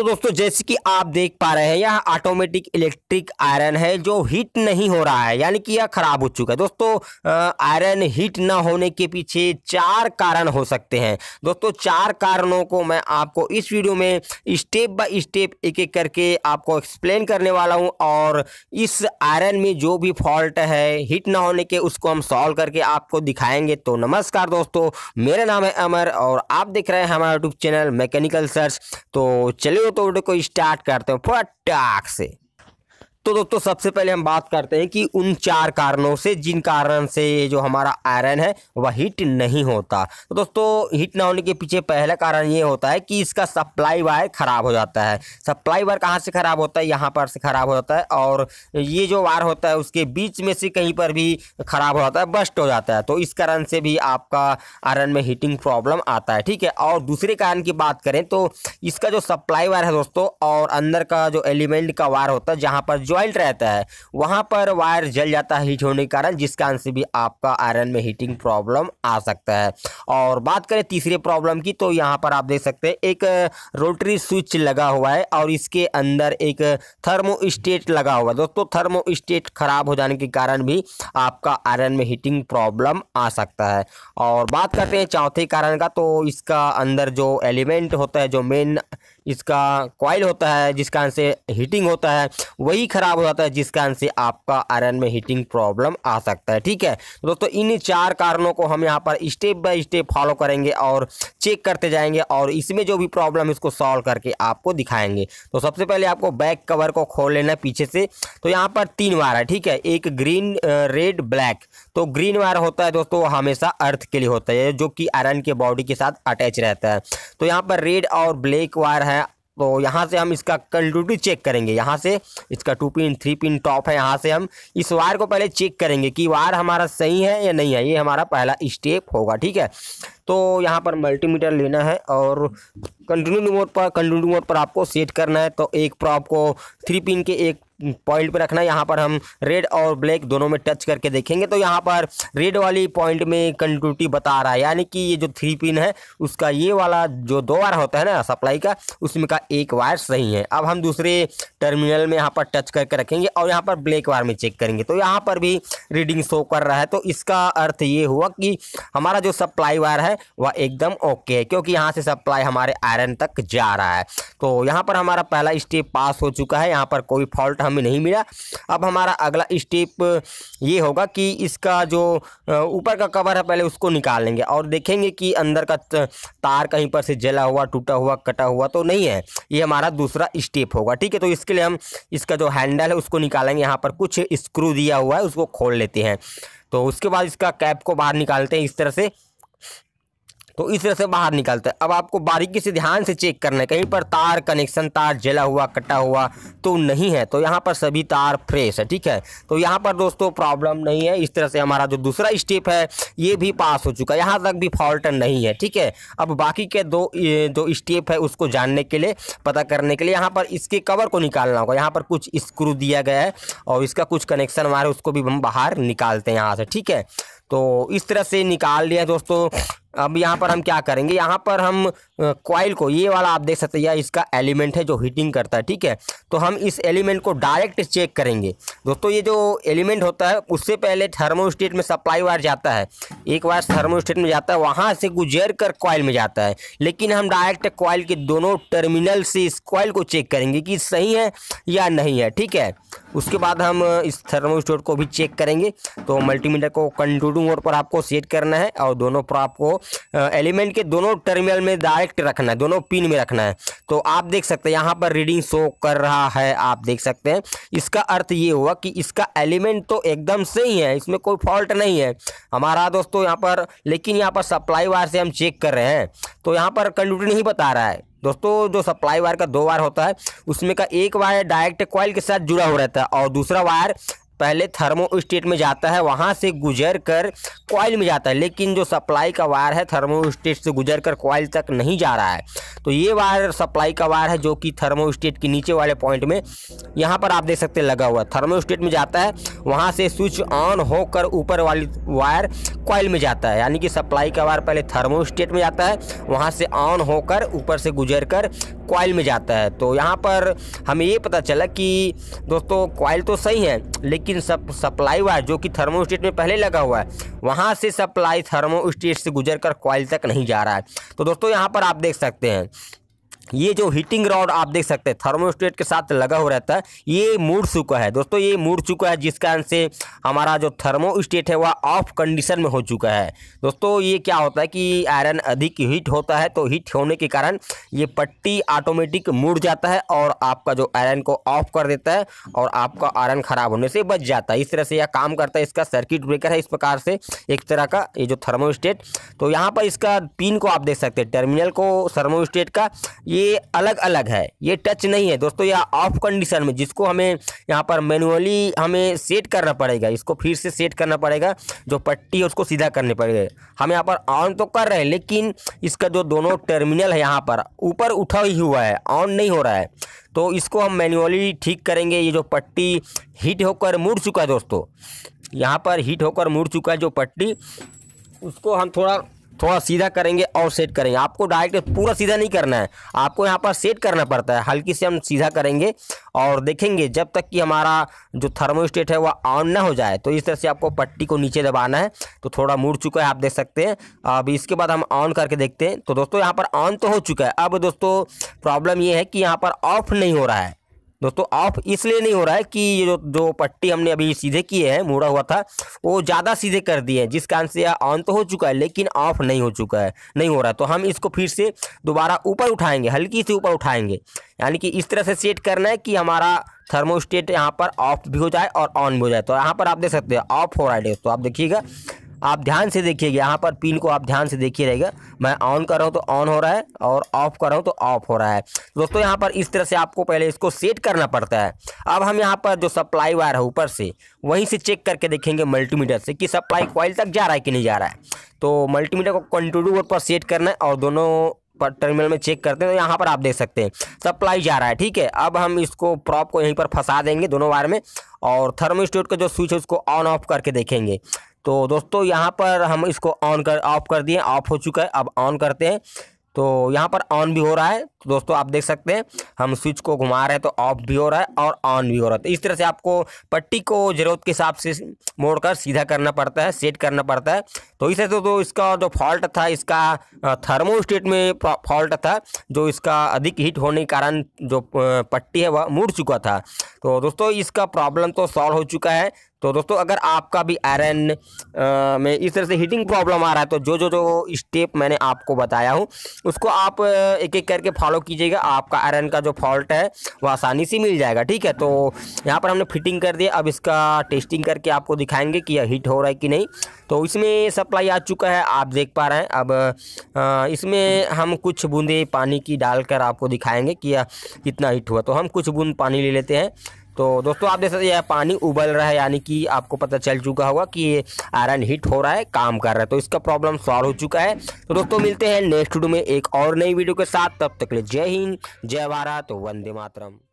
दोस्तों दोस्तों जैसे कि आप देख पा रहे हैं यह ऑटोमेटिक इलेक्ट्रिक आयरन है जो हीट नहीं हो रहा है यानी कि यह खराब हो चुका है दोस्तों आयरन हीट ना होने के पीछे चार कारण हो सकते हैं दोस्तों चार कारणों को मैं आपको इस वीडियो में स्टेप बाय स्टेप एक एक करके आपको एक्सप्लेन करने वाला हूँ और इस आयरन में जो भी फॉल्ट है हीट ना होने के उसको हम सॉल्व करके आपको दिखाएंगे तो नमस्कार दोस्तों मेरा नाम है अमर और आप देख रहे हैं हमारा यूट्यूब चैनल मैकेनिकल सर्च तो चलिए तो वीडियो को स्टार्ट करते हैं फटाक से तो दोस्तों सबसे पहले हम बात करते हैं कि उन चार कारणों से जिन कारण से ये जो हमारा आयरन है वह हीट नहीं होता तो दोस्तों हीट ना होने के पीछे पहला कारण ये होता है कि इसका सप्लाई वायर ख़राब हो जाता है सप्लाई वायर कहाँ से ख़राब होता है यहाँ पर से ख़राब हो जाता है और ये जो वायर होता है उसके बीच में से कहीं पर भी ख़राब हो जाता है बस्ट हो जाता है तो इस कारण से भी आपका आयरन में हीटिंग प्रॉब्लम आता है ठीक है और दूसरे कारण की बात करें तो इसका जो सप्लाई वायर है दोस्तों और अंदर का जो एलिमेंट का वायर होता है जहाँ पर ज्वाइंट रहता है वहाँ पर वायर जल जाता है हीट होने के कारण जिस कारण से भी आपका आयरन में हीटिंग प्रॉब्लम आ सकता है और बात करें तीसरे प्रॉब्लम की तो यहाँ पर आप देख सकते हैं एक रोटरी स्विच लगा हुआ है और इसके अंदर एक थर्मो लगा हुआ है दोस्तों थर्मो खराब हो जाने के कारण भी आपका आयरन में हीटिंग प्रॉब्लम आ सकता है और बात करते हैं चौथे कारण का तो इसका अंदर जो एलिमेंट होता है जो मेन इसका कॉयल होता है जिस कारण से हीटिंग होता है वही ख़राब हो जाता है जिस कारण से आपका आयरन में हीटिंग प्रॉब्लम आ सकता है ठीक है तो दोस्तों इन चार कारणों को हम यहाँ पर स्टेप बाय स्टेप फॉलो करेंगे और चेक करते जाएंगे और इसमें जो भी प्रॉब्लम इसको सॉल्व करके आपको दिखाएंगे तो सबसे पहले आपको बैक कवर को खोल लेना पीछे से तो यहाँ पर तीन वायर है ठीक है एक ग्रीन रेड ब्लैक तो ग्रीन वायर होता है दोस्तों हमेशा अर्थ के लिए होता है जो कि आयरन के बॉडी के साथ अटैच रहता है तो यहाँ पर रेड और ब्लैक वायर है तो यहाँ से हम इसका कंटिन्यूटी चेक करेंगे यहाँ से इसका two pin three pin top है यहाँ से हम इस वायर को पहले चेक करेंगे कि वायर हमारा सही है या नहीं है ये हमारा पहला स्टेप होगा ठीक है तो यहाँ पर मल्टीमीटर लेना है और कंटिन्यू मोड पर कंटिन्यू मोड पर आपको सेट करना है तो एक पर आपको थ्री पिन के एक पॉइंट पे रखना है यहाँ पर हम रेड और ब्लैक दोनों में टच करके देखेंगे तो यहाँ पर रेड वाली पॉइंट में कंटिन्यूटी बता रहा है यानी कि ये जो थ्री पिन है उसका ये वाला जो दो वायर होता है ना सप्लाई का उसमें का एक वायर सही है अब हम दूसरे टर्मिनल में यहाँ पर टच करके रखेंगे और यहाँ पर ब्लैक वायर में चेक करेंगे तो यहाँ पर भी रीडिंग शो कर रहा है तो इसका अर्थ ये हुआ कि हमारा जो सप्लाई वायर है वह एकदम ओके है क्योंकि यहाँ से सप्लाई हमारे आयरन तक जा रहा है तो यहाँ पर हमारा पहला स्टेप पास हो चुका है यहाँ पर कोई फॉल्ट हमें नहीं मिला अब हमारा अगला स्टेप ये होगा कि इसका जो ऊपर का कवर है पहले उसको निकाल लेंगे और देखेंगे कि अंदर का तार कहीं पर से जला हुआ टूटा हुआ कटा हुआ तो नहीं है ये हमारा दूसरा स्टेप होगा ठीक है तो इसके लिए हम इसका जो हैंडल है उसको निकालेंगे यहाँ पर कुछ स्क्रू दिया हुआ है उसको खोल लेते हैं तो उसके बाद इसका कैप को बाहर निकालते हैं इस तरह से तो इस तरह से बाहर निकलता है अब आपको बारीकी से ध्यान से चेक करना है कहीं पर तार कनेक्शन तार जला हुआ कटा हुआ तो नहीं है तो यहाँ पर सभी तार फ्रेश है ठीक है तो यहाँ पर दोस्तों प्रॉब्लम नहीं है इस तरह से हमारा जो दूसरा स्टेप है ये भी पास हो चुका है यहाँ तक भी फॉल्ट नहीं है ठीक है अब बाकी के दो जो स्टेप है उसको जानने के लिए पता करने के लिए यहाँ पर इसके कवर को निकालना होगा यहाँ पर कुछ स्क्रू दिया गया है और इसका कुछ कनेक्शन हमारे उसको भी हम बाहर निकालते हैं यहाँ से ठीक है तो इस तरह से निकाल लिया दोस्तों अब यहाँ पर हम क्या करेंगे यहाँ पर हम कॉयल को ये वाला आप देख सकते हैं इसका एलिमेंट है जो हीटिंग करता है ठीक है तो हम इस एलिमेंट को डायरेक्ट चेक करेंगे दोस्तों ये जो एलिमेंट होता है उससे पहले थर्मोस्टेट में सप्लाई वायर जाता है एक वायर थर्मोस्टेट में जाता है वहाँ से गुजर कर कॉयल में जाता है लेकिन हम डायरेक्ट कॉयल के दोनों टर्मिनल से इस कॉयल को चेक करेंगे कि सही है या नहीं है ठीक है उसके बाद हम इस थर्मोस्टेट को भी चेक करेंगे तो मल्टीमीटर को कंट्रोल मोड पर आपको सेट करना है और दोनों पर आपको एलिमेंट के दोनों टर्मिनल में डायरेक्ट रखना है दोनों पिन में रखना है तो आप देख सकते हैं यहाँ पर रीडिंग शो कर रहा है आप देख सकते हैं इसका अर्थ ये हुआ कि इसका एलिमेंट तो एकदम सही है इसमें कोई फॉल्ट नहीं है हमारा दोस्तों यहाँ पर लेकिन यहाँ पर सप्लाई वायर से हम चेक कर रहे हैं तो यहाँ पर कंप्यूटर नहीं बता रहा है दोस्तों जो सप्लाई वायर का दो वायर होता है उसमें का एक वायर डायरेक्ट कॉइल के साथ जुड़ा हो रहता है और दूसरा वायर पहले थर्मो स्टेट में जाता है वहाँ से गुजर कर कॉयल में जाता है लेकिन जो सप्लाई का वायर है थर्मो स्टेट से गुजर कर कॉयल तक नहीं जा रहा है तो ये वायर सप्लाई का वायर है जो कि थर्मो स्टेट के नीचे वाले पॉइंट में यहाँ पर आप देख सकते लगा हुआ थर्मो स्टेट में जाता है वहाँ से स्विच ऑन होकर ऊपर वाली वायर कॉयल में जाता है यानी कि सप्लाई का वायर पहले थर्मोस्टेट में जाता है वहाँ से ऑन होकर ऊपर से गुजर कर कॉयल में जाता है तो यहाँ पर हमें ये पता चला कि दोस्तों कॉयल तो सही है लेकिन सब सप्लाई वायर जो कि थर्मोस्टेट में पहले लगा हुआ है वहाँ से सप्लाई थर्मोस्टेट से गुजर कर तक नहीं जा रहा है तो दोस्तों यहाँ पर आप देख सकते हैं ये जो हीटिंग रॉड आप देख सकते हैं थर्मोस्टेट के साथ लगा हो रहता है ये मुड़ चुका है दोस्तों ये मुड़ चुका है जिस कारण से हमारा जो थर्मोस्टेट है वह ऑफ कंडीशन में हो चुका है दोस्तों ये क्या होता है कि आयरन अधिक हीट होता है तो हीट होने के कारण ये पट्टी ऑटोमेटिक मुड़ जाता है और आपका जो आयरन को ऑफ कर देता है और आपका आयरन ख़राब होने से बच जाता है इस तरह से यह काम करता है इसका सर्किट ब्रेकर है इस प्रकार से एक तरह का ये जो थर्मोस्टेट तो यहाँ पर इसका पिन को आप देख सकते हैं टर्मिनल को थर्मोस्टेट का ये ये अलग अलग है ये टच नहीं है दोस्तों यह ऑफ कंडीशन में जिसको हमें यहाँ पर मैनुअली हमें सेट करना पड़ेगा इसको फिर से सेट करना पड़ेगा जो पट्टी है उसको सीधा करने पड़ेगा हम यहाँ पर ऑन तो कर रहे हैं लेकिन इसका जो दोनों टर्मिनल है यहाँ पर ऊपर उठा ही हुआ है ऑन नहीं हो रहा है तो इसको हम मैनुअली ठीक करेंगे ये जो पट्टी हीट होकर मुड़ चुका है दोस्तों यहाँ पर हीट होकर मुड़ चुका है जो पट्टी उसको हम थोड़ा थोड़ा सीधा करेंगे और सेट करेंगे आपको डायरेक्ट पूरा सीधा नहीं करना है आपको यहाँ पर सेट करना पड़ता है हल्की से हम सीधा करेंगे और देखेंगे जब तक कि हमारा जो थर्मोस्टेट है वह ऑन ना हो जाए तो इस तरह से आपको पट्टी को नीचे दबाना है तो थोड़ा मुड़ चुका है आप देख सकते हैं अब इसके बाद हम ऑन करके देखते हैं तो दोस्तों यहाँ पर ऑन तो हो चुका है अब दोस्तों प्रॉब्लम ये है कि यहाँ पर ऑफ नहीं हो रहा है दोस्तों ऑफ इसलिए नहीं हो रहा है कि ये जो जो पट्टी हमने अभी सीधे किए हैं मुड़ा हुआ था वो ज़्यादा सीधे कर दिए हैं जिस कारण से यह ऑन तो हो चुका है लेकिन ऑफ नहीं हो चुका है नहीं हो रहा तो हम इसको फिर से दोबारा ऊपर उठाएंगे हल्की से ऊपर उठाएंगे यानी कि इस तरह से सेट करना है कि हमारा थर्मोस्टेट यहाँ पर ऑफ भी हो जाए और ऑन भी हो जाए तो यहाँ पर आप देख सकते हैं ऑफ हो रहा है दोस्तों आप देखिएगा आप ध्यान से देखिएगा यहाँ पर पिन को आप ध्यान से देखिए रहेगा मैं ऑन कर रहा हूँ तो ऑन हो रहा है और ऑफ कर रहा हूँ तो ऑफ हो रहा है दोस्तों यहाँ पर इस तरह से आपको पहले इसको सेट करना पड़ता है अब हम यहाँ पर जो सप्लाई वायर है ऊपर से वहीं से चेक करके देखेंगे मल्टीमीटर से कि सप्लाई कॉइल तक जा रहा है कि नहीं जा रहा है तो मल्टीमीटर को कंट्रोल बोर्ड पर सेट करना है और दोनों पर टर्मिनल में चेक करते हैं तो यहाँ पर आप देख सकते हैं सप्लाई जा रहा है ठीक है अब हम इसको प्रॉप को यहीं पर फंसा देंगे दोनों वायर में और थर्मोस्टेट का जो स्विच है उसको ऑन ऑफ करके देखेंगे तो दोस्तों यहाँ पर हम इसको ऑन कर ऑफ कर दिए ऑफ हो चुका है अब ऑन करते हैं तो यहाँ पर ऑन भी हो रहा है दोस्तों आप देख सकते हैं हम स्विच को घुमा रहे हैं तो ऑफ भी हो रहा है और ऑन भी हो रहा है तो इस तरह से आपको पट्टी को ज़रूरत के हिसाब से मोड़कर सीधा करना पड़ता है सेट करना पड़ता है तो इस से तो इसका जो फॉल्ट था इसका स्टेट में फॉल्ट था जो इसका अधिक हीट होने के कारण जो पट्टी है वह मुड़ चुका था तो दोस्तों इसका प्रॉब्लम तो सॉल्व हो चुका है तो दोस्तों अगर आपका भी आयरन में इस तरह से हीटिंग प्रॉब्लम आ रहा है तो जो जो जो स्टेप मैंने आपको बताया हूँ उसको आप एक एक करके फॉलो फॉलो कीजिएगा आपका आयरन का जो फॉल्ट है वो आसानी से मिल जाएगा ठीक है तो यहाँ पर हमने फिटिंग कर दिया अब इसका टेस्टिंग करके आपको दिखाएंगे कि यह हीट हो रहा है कि नहीं तो इसमें सप्लाई आ चुका है आप देख पा रहे हैं अब इसमें हम कुछ बूंदे पानी की डालकर आपको दिखाएंगे कि यह कितना हीट हुआ तो हम कुछ बूंद पानी ले लेते हैं तो दोस्तों आप देख सकते यह पानी उबल रहा है यानी कि आपको पता चल चुका होगा कि ये आयरन हीट हो रहा है काम कर रहा है तो इसका प्रॉब्लम सॉल्व हो चुका है तो दोस्तों मिलते हैं नेक्स्ट वीडियो में एक और नई वीडियो के साथ तब तक के लिए जय हिंद जय भारत वंदे मातरम